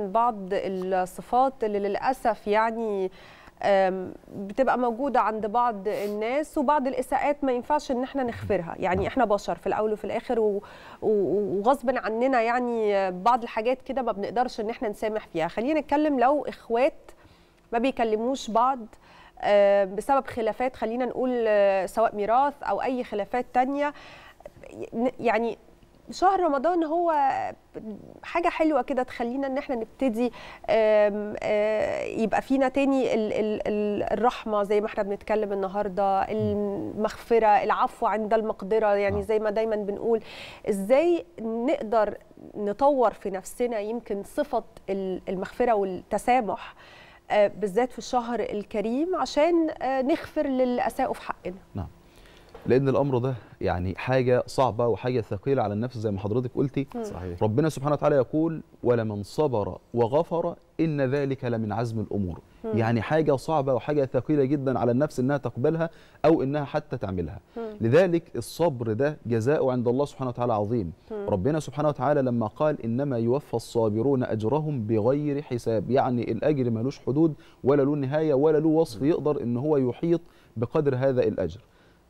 بعض الصفات اللي للأسف يعني بتبقى موجودة عند بعض الناس وبعض الإساءات ما ينفعش إن احنا نخفرها يعني احنا بشر في الأول وفي الآخر وغصبا عننا يعني بعض الحاجات كده ما بنقدرش إن احنا نسامح فيها خلينا نتكلم لو إخوات ما بيكلموش بعض بسبب خلافات خلينا نقول آه، سواء ميراث أو أي خلافات تانية يعني شهر رمضان هو حاجه حلوه كده تخلينا ان احنا نبتدي آه، يبقى فينا تاني الرحمه زي ما احنا بنتكلم النهارده المغفره العفو عند المقدره يعني آه. زي ما دايما بنقول ازاي نقدر نطور في نفسنا يمكن صفه المغفره والتسامح آه، بالذات في الشهر الكريم عشان نغفر للي اساءوا في حقنا نعم لان الامر ده يعني حاجه صعبه وحاجه ثقيله على النفس زي ما حضرتك قلتي صحيح. ربنا سبحانه وتعالى يقول ولمن صبر وغفر ان ذلك لمن عزم الامور م. يعني حاجه صعبه وحاجه ثقيله جدا على النفس انها تقبلها او انها حتى تعملها م. لذلك الصبر ده جزاؤه عند الله سبحانه وتعالى عظيم م. ربنا سبحانه وتعالى لما قال انما يوفى الصابرون اجرهم بغير حساب يعني الاجر ملوش حدود ولا له نهايه ولا له وصف يقدر ان هو يحيط بقدر هذا الاجر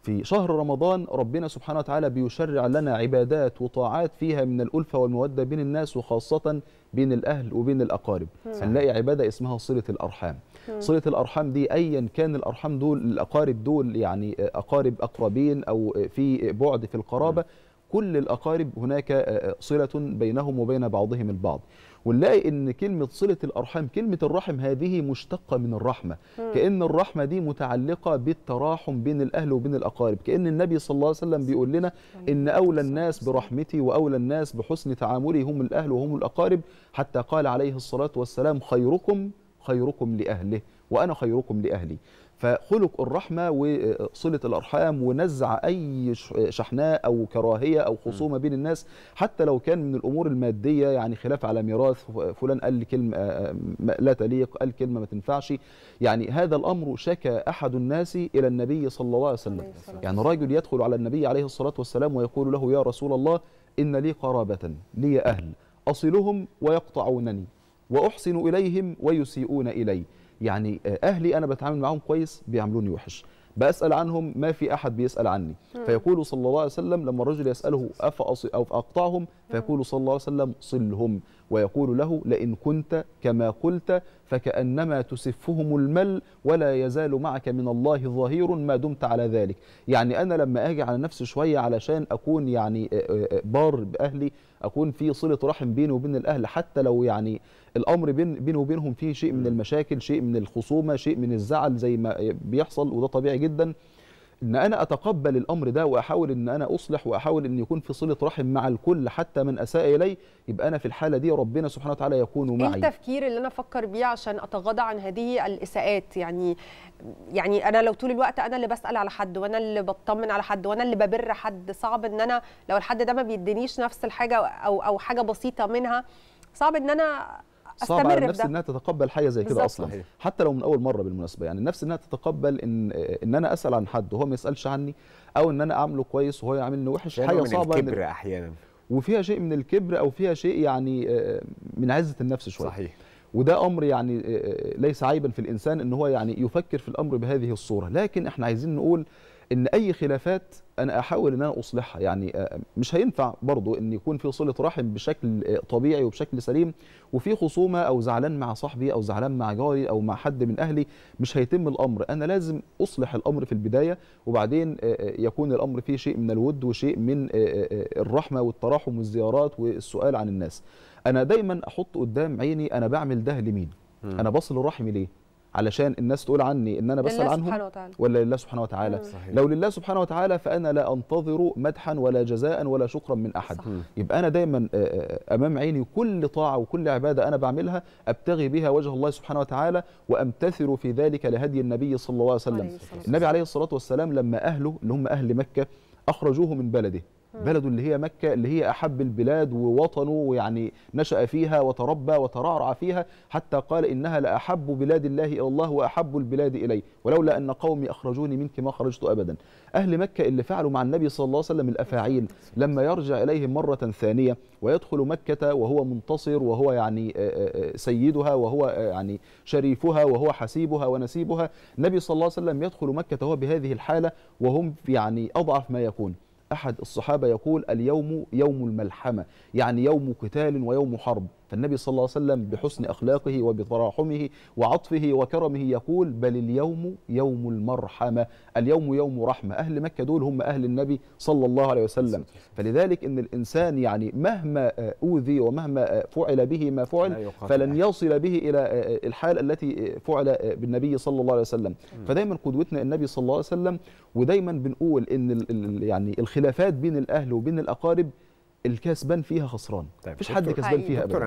في شهر رمضان ربنا سبحانه وتعالى بيشرع لنا عبادات وطاعات فيها من الألفة والمودة بين الناس وخاصة بين الأهل وبين الأقارب هنلاقي عبادة اسمها صلة الأرحام صلة الأرحام دي أيا كان الأرحام دول الأقارب دول يعني أقارب أقربين أو في بعد في القرابة مم. كل الأقارب هناك آه، آه، صلة بينهم وبين بعضهم البعض ونلاقي ان كلمه صله الارحام كلمه الرحم هذه مشتقه من الرحمه م. كان الرحمه دي متعلقه بالتراحم بين الاهل وبين الاقارب كان النبي صلى الله عليه وسلم بيقول لنا ان اولى الناس برحمتي واولى الناس بحسن تعاملي هم الاهل وهم الاقارب حتى قال عليه الصلاه والسلام خيركم خيركم لأهله وأنا خيركم لأهلي فخلق الرحمة وصلة الأرحام ونزع أي شحناء أو كراهية أو خصومة بين الناس حتى لو كان من الأمور المادية يعني خلاف على ميراث فلان قال كلمة آه، لا تليق قال كلمة ما تنفعش يعني هذا الأمر شكى أحد الناس إلى النبي صلى الله عليه وسلم يعني رجل يدخل على النبي عليه الصلاة والسلام ويقول له يا رسول الله إن لي قرابة لي أهل أصلهم ويقطعونني وأحسن إليهم ويسيئون إلي يعني آه، أهلي أنا بتعامل معهم كويس بيعاملوني وحش بسأل عنهم ما في أحد بيسأل عني فيقول صلى الله عليه وسلم لما الرجل يسأله أفأقطعهم فيقول صلى الله عليه وسلم صلهم ويقول له لئن كنت كما قلت فكأنما تسفهم المل ولا يزال معك من الله ظهير ما دمت على ذلك يعني أنا لما أجي على نفسي شوية علشان أكون يعني آه، آه، آه، بار بأهلي أكون في صلة رحم بيني وبين الأهل حتى لو يعني الأمر بيني وبينهم فيه شيء من المشاكل شيء من الخصومة شيء من الزعل زي ما بيحصل وده طبيعي جداً ان انا اتقبل الامر ده واحاول ان انا اصلح واحاول ان يكون في صله رحم مع الكل حتى من اساء الي يبقى انا في الحاله دي ربنا سبحانه وتعالى يكون إيه معي ايه التفكير اللي انا افكر بيه عشان اتغاضى عن هذه الاساءات يعني يعني انا لو طول الوقت انا اللي بسال على حد وانا اللي بطمن على حد وانا اللي ببر حد صعب ان انا لو الحد ده ما بيدينيش نفس الحاجه او او حاجه بسيطه منها صعب ان انا صعب على النفس انها تتقبل حاجه زي كده اصلا صحيح. حتى لو من اول مره بالمناسبه يعني النفس انها تتقبل ان ان انا اسال عن حد وهو ما يسالش عني او ان انا اعمله كويس وهو يعاملني وحش حاجه من صعبه الكبر احيانا وفيها شيء من الكبر او فيها شيء يعني آه، من عزه النفس شويه صحيح وده امر يعني آه، آه، ليس عيبا في الانسان ان هو يعني يفكر في الامر بهذه الصوره لكن احنا عايزين نقول ان اي خلافات انا احاول ان انا اصلحها يعني آه، مش هينفع برضو ان يكون في صله رحم بشكل آه، طبيعي وبشكل سليم وفي خصومه او زعلان مع صاحبي او زعلان مع جاري او مع حد من اهلي مش هيتم الامر انا لازم اصلح الامر في البدايه وبعدين آه، يكون الامر فيه شيء من الود وشيء من الرحمه والتراحم والزيارات والسؤال عن الناس انا دايما احط قدام عيني انا بعمل ده لمين انا بصل رحمي ليه علشان الناس تقول عني ان انا بسال عنهم ولا لله سبحانه وتعالى صحيح. لو لله سبحانه وتعالى فانا لا انتظر مدحا ولا جزاء ولا شكرا من احد صح. يبقى انا دايما امام عيني كل طاعه وكل عباده انا بعملها ابتغي بها وجه الله سبحانه وتعالى وامتثل في ذلك لهدي النبي صلى الله عليه وسلم عليه النبي عليه الصلاه والسلام لما اهله اللي هم اهل مكه اخرجوه من بلده بلده اللي هي مكة اللي هي أحب البلاد ووطنه ويعني نشأ فيها وتربى وترعرع فيها حتى قال إنها لأحب بلاد الله إلى الله وأحب البلاد إلي ولولا أن قومي أخرجوني منك ما خرجت أبدا أهل مكة اللي فعلوا مع النبي صلى الله عليه وسلم الأفاعيل لما يرجع إليهم مرة ثانية ويدخل مكة وهو منتصر وهو يعني سيدها وهو يعني شريفها وهو حسيبها ونسيبها النبي صلى الله عليه وسلم يدخل مكة وهو بهذه الحالة وهم يعني أضعف ما يكون أحد الصحابة يقول اليوم يوم الملحمة يعني يوم قتال ويوم حرب فالنبي صلى الله عليه وسلم بحسن أخلاقه وبتراحمه وعطفه وكرمه يقول بل اليوم يوم المرحمة اليوم يوم رحمة أهل مكة دول هم أهل النبي صلى الله عليه وسلم فلذلك أن الإنسان يعني مهما أوذي ومهما فعل به ما فعل فلن يصل به إلى الحال التي فعل بالنبي صلى الله عليه وسلم فدايما قدوتنا النبي صلى الله عليه وسلم ودايما بنقول ان يعني الخلافات بين الاهل وبين الاقارب الكسبان فيها خسران طيب مفيش حد كسبان فيها ابدا